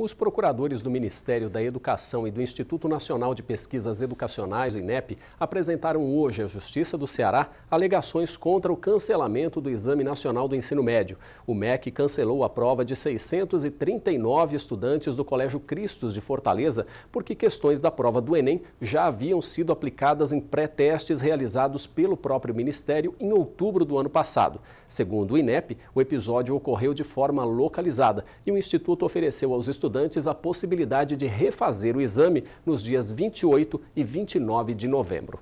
Os procuradores do Ministério da Educação e do Instituto Nacional de Pesquisas Educacionais, INEP, apresentaram hoje à Justiça do Ceará alegações contra o cancelamento do Exame Nacional do Ensino Médio. O MEC cancelou a prova de 639 estudantes do Colégio Cristos de Fortaleza porque questões da prova do Enem já haviam sido aplicadas em pré-testes realizados pelo próprio Ministério em outubro do ano passado. Segundo o INEP, o episódio ocorreu de forma localizada e o Instituto ofereceu aos estudantes estudantes a possibilidade de refazer o exame nos dias 28 e 29 de novembro.